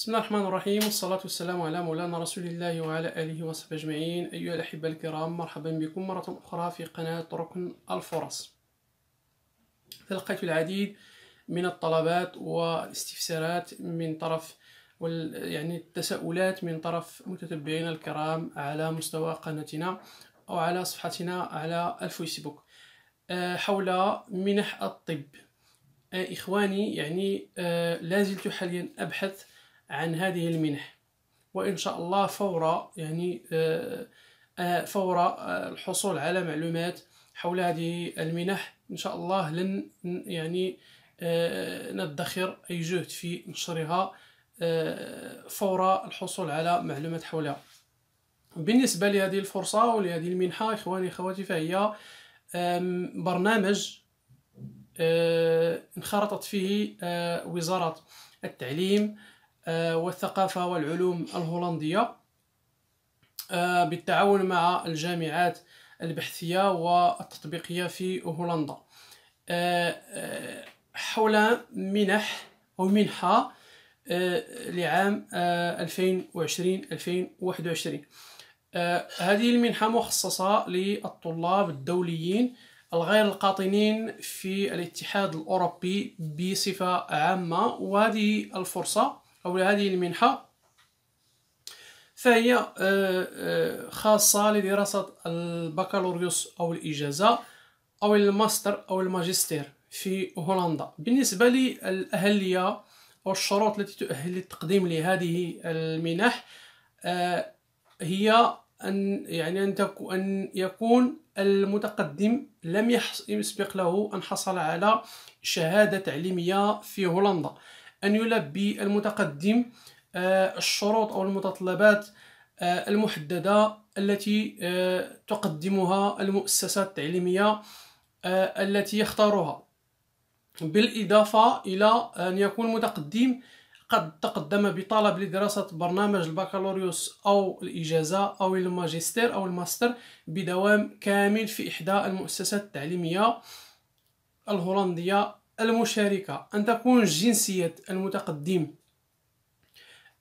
بسم الله الرحمن الرحيم والصلاة والسلام على مولانا رسول الله وعلى آله وصحبه أجمعين أيها الأحبة الكرام مرحبا بكم مرة أخرى في قناة ركن الفرص تلقيت العديد من الطلبات والاستفسارات من طرف يعني التساؤلات من طرف متتبعينا الكرام على مستوى قناتنا أو على صفحتنا على الفيسبوك آه، حول منح الطب آه، إخواني يعني آه، لازلت حاليا أبحث عن هذه المنح وإن شاء الله فور يعني آه، آه، فور آه، الحصول على معلومات حول هذه المنح إن شاء الله لن يعني ندخر أي جهد في نشرها فور الحصول على معلومات حولها بالنسبة لهذه الفرصة ولهذه المنحة إخواني إخواتي فهي برنامج انخرطت فيه وزارة التعليم آه، والثقافة والعلوم الهولندية آه، بالتعاون مع الجامعات البحثية والتطبيقية في هولندا آه، حول منح أو منحة لعام 2020-2021 هذه المنحة مخصصة للطلاب الدوليين الغير القاطنين في الاتحاد الأوروبي بصفة عامة وهذه الفرصة أو هذه المنحة فهي آه، آه، خاصة لدراسة البكالوريوس أو الإجازة أو الماستر أو الماجستير في هولندا بالنسبة للأهلية أو الشروط التي تؤهل للتقديم لهذه المنح آه، هي أن يعني أن, أن يكون المتقدم لم يسبق له أن حصل على شهادة تعليمية في هولندا أن يلبي المتقدم آه، الشروط أو المتطلبات آه، المحددة التي آه، تقدمها المؤسسة التعليمية التي يختارها بالإضافة إلى أن يكون المتقدم قد تقدم بطلب لدراسة برنامج البكالوريوس أو الإجازة أو الماجستير أو الماستر بدوام كامل في إحدى المؤسسات التعليمية الهولندية المشاركة أن تكون جنسية المتقدم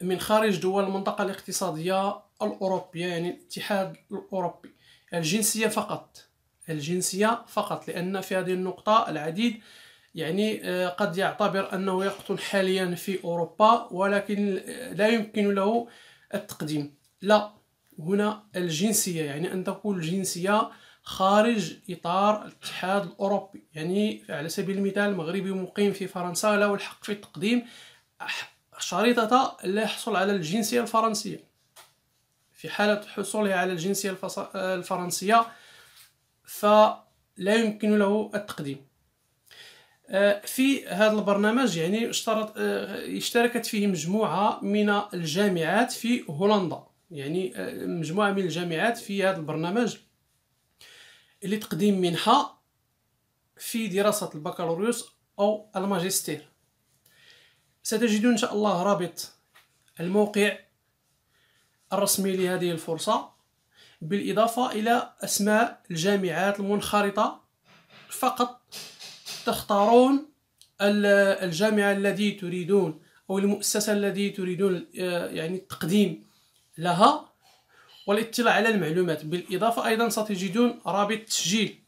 من خارج دول المنطقة الاقتصادية الأوروبية يعني الاتحاد الأوروبي الجنسية فقط الجنسية فقط لأن في هذه النقطة العديد يعني آه، قد يعتبر أنه يقطن حاليا في أوروبا ولكن لا يمكن له التقديم لا هنا الجنسية يعني أن تكون الجنسية خارج اطار الاتحاد الاوروبي يعني على سبيل المثال مغربي مقيم في فرنسا له الحق في تقديم شريطه لا يحصل على الجنسيه الفرنسيه في حاله حصوله على الجنسيه الفرنسيه فلا يمكن له التقديم آه، في هذا البرنامج يعني اشترط آه، اشتركت فيه مجموعه من الجامعات في هولندا يعني آه، مجموعه من الجامعات في هذا البرنامج لتقديم منحة في دراسة البكالوريوس أو الماجستير ستجدون إن شاء الله رابط الموقع الرسمي لهذه الفرصة بالإضافة إلى أسماء الجامعات المنخرطة فقط تختارون الجامعة التي تريدون أو المؤسسة التي تريدون آه، يعني التقديم لها والاطلاع على المعلومات بالإضافة أيضا ستجدون رابط تسجيل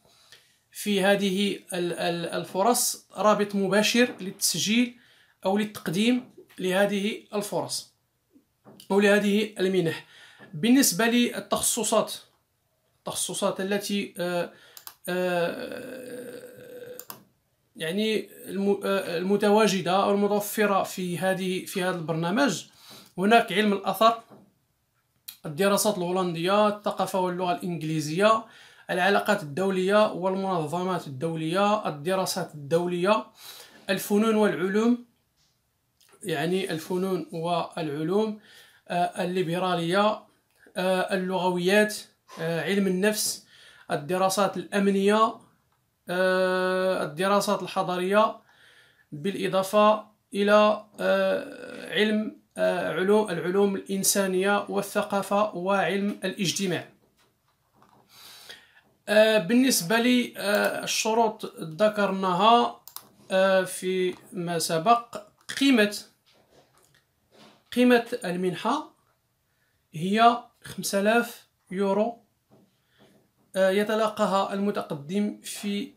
في هذه الفرص رابط مباشر للتسجيل أو للتقديم لهذه الفرص أو لهذه المنح بالنسبة للتخصصات التخصصات التي آه، آه، يعني آه، المتواجدة أو المتوفرة في هذه في هذا البرنامج هناك علم الأثر الدراسات الهولندية الثقافة واللغة الإنجليزية العلاقات الدولية والمنظمات الدولية الدراسات الدولية الفنون والعلوم يعني الفنون والعلوم آه، الليبرالية آه، اللغويات آه، علم النفس الدراسات الأمنية الدراسات الحضارية بالإضافة إلى علم آه، علوم العلوم الإنسانية والثقافة وعلم الاجتماع آه، بالنسبة للشروط آه، ذكرناها في ما سبق قيمة قيمة المنحة هي 5000 يورو يتلقاها المتقدم في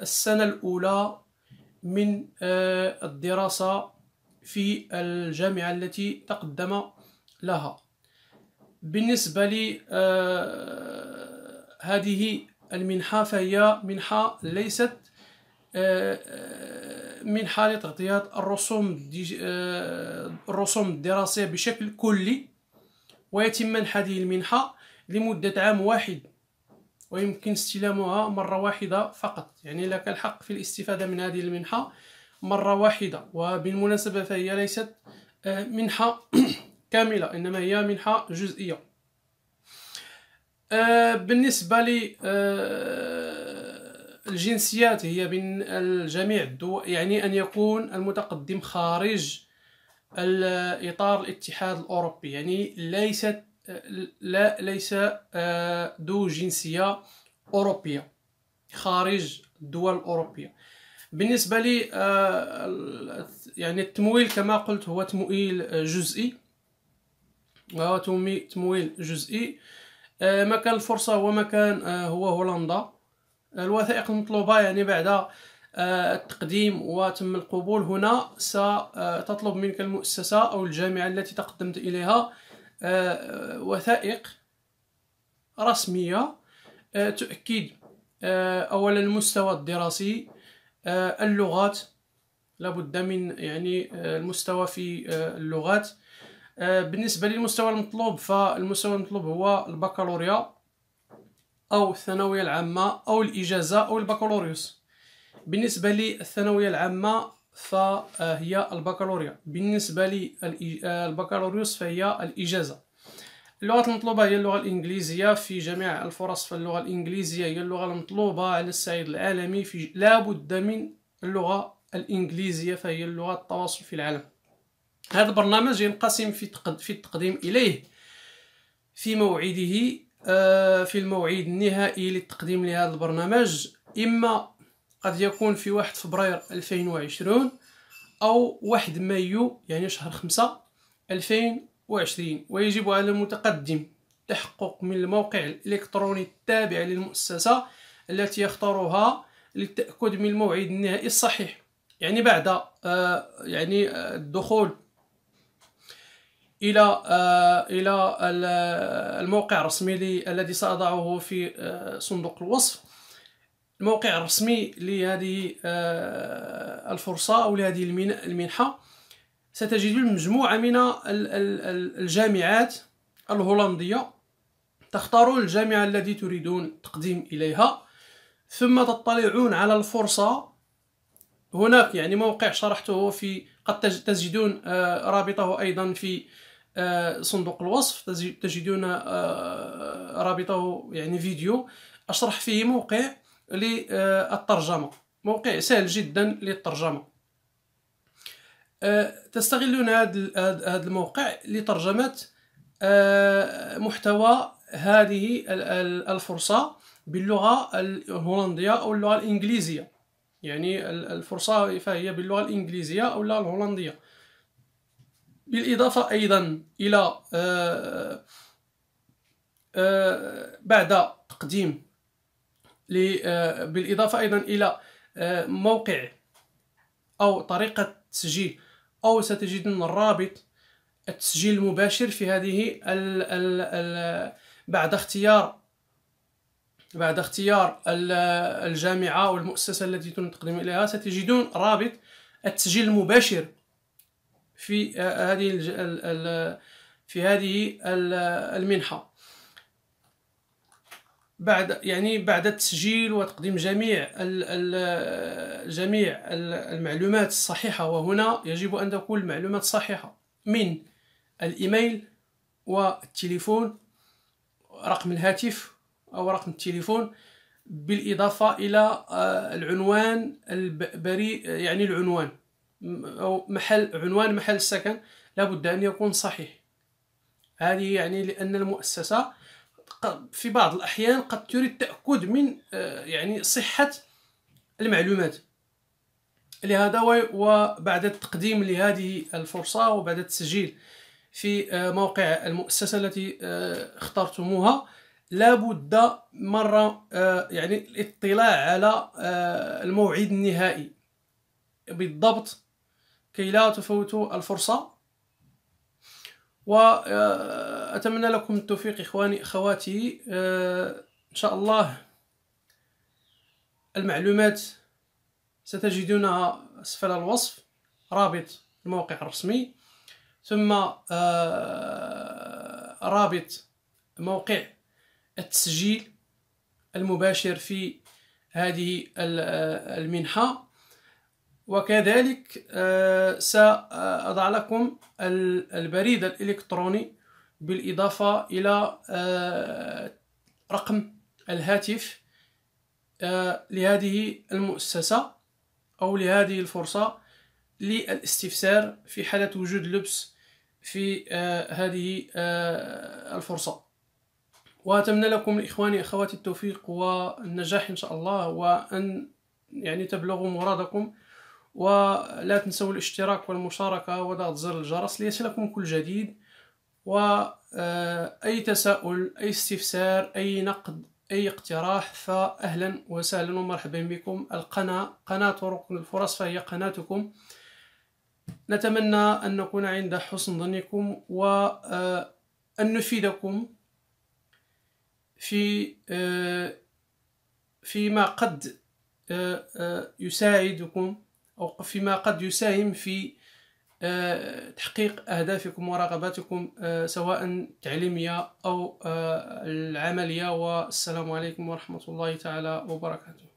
السنة الأولى من الدراسة في الجامعة التي تقدم لها بالنسبة لهذه آه، هذه المنحة فهي منحة ليست آه، آه، حالة تغطية الرسوم الرسوم الدراسية بشكل كلي ويتم منح هذه المنحة لمدة عام واحد ويمكن استلامها مرة واحدة فقط يعني لك الحق في الاستفادة من هذه المنحة مرة واحدة وبالمناسبة فهي ليست آه، منحة كاملة إنما هي منحة جزئية آه، بالنسبة للجنسيات آه، هي بين الجميع الدول يعني أن يكون المتقدم خارج إطار الاتحاد الأوروبي يعني ليست لا ليس ذو جنسية أوروبية خارج الدول الأوروبية بالنسبه لي آه، يعني التمويل كما قلت هو تمويل آه، جزئي هو آه، تمويل جزئي مكان الفرصه هو مكان هو هولندا الوثائق المطلوبه يعني بعد التقديم وتم القبول هنا ستطلب منك المؤسسه او الجامعه التي تقدمت اليها وثائق رسميه تؤكد اولا المستوى الدراسي آه، اللغات لابد من يعني آه، المستوى في آه، اللغات بالنسبه للمستوى المطلوب فالمستوى المطلوب هو البكالوريا او الثانويه العامه او الاجازه او البكالوريوس بالنسبه للثانويه العامه فهي البكالوريا بالنسبه للبكالوريوس فهي الاجازه اللغات المطلوبة هي اللغة الإنجليزية في جميع الفرص فاللغة الإنجليزية هي اللغة المطلوبة على الصعيد العالمي في لا بد من اللغة الإنجليزية فهي اللغة التواصل في العالم هذا البرنامج ينقسم في في التقديم إليه في موعده آه، في الموعد النهائي للتقديم لهذا البرنامج إما قد يكون في 1 فبراير 2020 أو 1 مايو يعني شهر 5 2020 وعشرين ويجب على المتقدم تحقق من الموقع الإلكتروني التابع للمؤسسة التي يختارها للتأكد من الموعد النهائي الصحيح يعني بعد آه، يعني آه، الدخول الى آه، الى الموقع الرسمي الذي ساضعه في صندوق الوصف الموقع الرسمي لهذه الفرصه او لهذه المنحه ستجدون مجموعة من الجامعات الهولندية تختارون الجامعة التي تريدون التقديم إليها ثم تطلعون على الفرصة هناك يعني موقع شرحته في قد تجدون آه، رابطه أيضا في آه، صندوق الوصف تجدون آه، رابطه يعني فيديو أشرح فيه موقع للترجمة موقع سهل جدا للترجمة آه، تستغلون هذا الموقع لترجمه آه، محتوى هذه الفرصه باللغه الهولنديه او اللغه الانجليزيه يعني الفرصه فهي باللغه الانجليزيه او اللغه الهولنديه بالاضافه ايضا الى آه، بعد تقديم بالاضافه ايضا الى موقع او طريقه تسجيل أو ستجدون الرابط التسجيل المباشر في هذه الـ الـ الـ بعد اختيار بعد اختيار الجامعة أو المؤسسة التي تقدم إليها ستجدون رابط التسجيل المباشر في آه، هذه في هذه المنحة بعد يعني بعد التسجيل وتقديم جميع جميع المعلومات الصحيحه وهنا يجب ان تكون المعلومات صحيحه من الايميل والتليفون رقم الهاتف او رقم التليفون بالاضافه الى آه، العنوان البريء يعني العنوان او محل عنوان محل السكن لابد ان يكون صحيح هذه يعني لان المؤسسه في بعض الأحيان قد تريد تأكد من آه، يعني صحة المعلومات لهذا وبعد التقديم لهذه الفرصة وبعد التسجيل في آه، موقع المؤسسة التي آه، اخترتموها لابد مرة يعني الاطلاع على الموعد النهائي بالضبط كي لا تفوتوا الفرصة وأتمنى آه، لكم التوفيق إخواني أخواتي آه، إن شاء الله المعلومات ستجدونها أسفل الوصف رابط الموقع الرسمي ثم آه، رابط موقع التسجيل المباشر في هذه المنحة وكذلك آه، سأضع لكم البريد الإلكتروني بالإضافة إلى آه، رقم الهاتف آه، لهذه المؤسسة أو لهذه الفرصة للاستفسار في حالة وجود لبس في هذه الفرصة وأتمنى لكم إخواني أخواتي التوفيق والنجاح إن شاء الله وأن يعني تبلغوا مرادكم ولا تنسوا الاشتراك والمشاركة وضغط زر الجرس ليصلكم كل جديد وأي آه، تساؤل أي استفسار أي نقد أي اقتراح فأهلا وسهلا ومرحبا بكم القناة قناة ركن الفرص فهي قناتكم نتمنى أن نكون عند حسن ظنكم وأن آه، نفيدكم في آه، فيما قد يساعدكم أو فيما قد يساهم في آه، تحقيق أهدافكم ورغباتكم آه، سواء تعليمية أو آه، العملية والسلام عليكم ورحمة الله تعالى وبركاته